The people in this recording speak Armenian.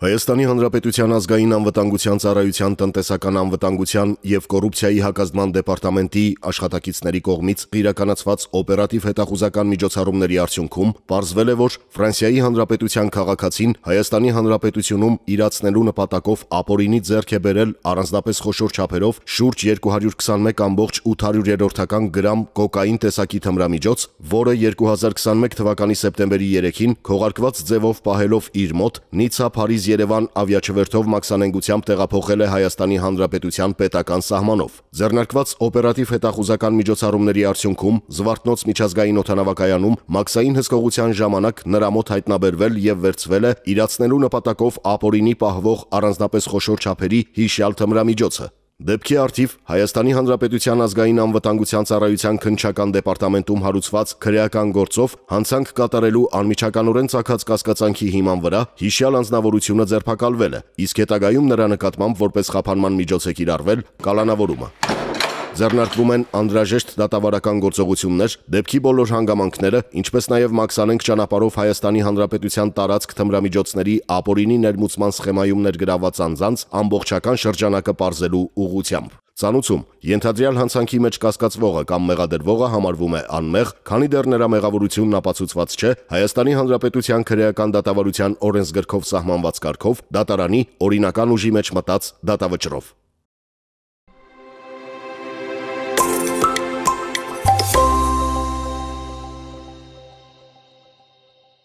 Հայաստանի Հանրապետության ազգային անվտանգության ծառայության տնտեսական անվտանգության եւ կոռուպցիայի հակազդման դեպարտամենտի աշխատակիցների կողմից իրականացված օպերատիվ հետախուզական միջոցառումների արդյունքում ողջվել է, որ Ֆրանսիայի Հանրապետության քաղաքացին Հայաստանի Հանրապետությունում իրացնելու նպատակով ապօրինի ձեռք է բերել առանձնապես խոշոր չափերով շուրջ 221.800-ական գրամ կոկային տեսակի թմրամիջոց, որը 2021 թվականի սեպտեմբերի 3-ին քողարկված ձևով պահելով իր մոտ Նիցա Փարիզ Երևան ավիաչվերթով մաքսանենգությամբ տեղափոխել է Հայաստանի Հանրապետության պետական սահմանով։ Ձեռնարկված օպերատիվ հետախուզական միջոցառումների արդյունքում Զվարթնոց միջազգային օթանավակայանում մաքսային հսկողության ժամանակ նրա մոտ հայտնաբերվել եւ վերցվել է իրացնելու նպատակով ապօրինի պահվող առանձնապես խոշոր չափերի հիշյալ թմրամիջոցը։ Դեպքի արդիվ Հայաստանի Հանրապետության ազգային անվտանգության ծառայության քնչական դեպարտամենտում հարուցված քրեական գործով հանցանք կատարելու անմիջականորեն ցակած կասկածանքի հիման վրա հիշյալ անznավորությունը ձերբակալվել է, իսկ հետագայում նրա նկատմամբ որպես խափանման միջոց է կիրառվել կալանավորումը։ Ձեռնարկվում են անդրաժեշտ դատավարական գործողություններ, դեպքի բոլոր հանգամանքները, ինչպես նաև Մաքսանենք ճանապարհով Հայաստանի Հանրապետության տարածք թմրամիջոցների ապօրինի ներմուծման սխեմայում ներգրավված անձանց ամբողջական շրջանակը ողրելու ուղությամբ։ Ցանուցում ենթադրյալ հանցանքի մեջ կասկածվողը կամ մեղադրվողը համարվում է անմեղ, քանի դեռ նրա մեղավորությունն ապացուցված չէ Հայաստանի Հանրապետության քրեական դատավարության օրենսգրքով սահմանված կարգով դատարանի օրինական ուժի մեջ մտած դատավճռով։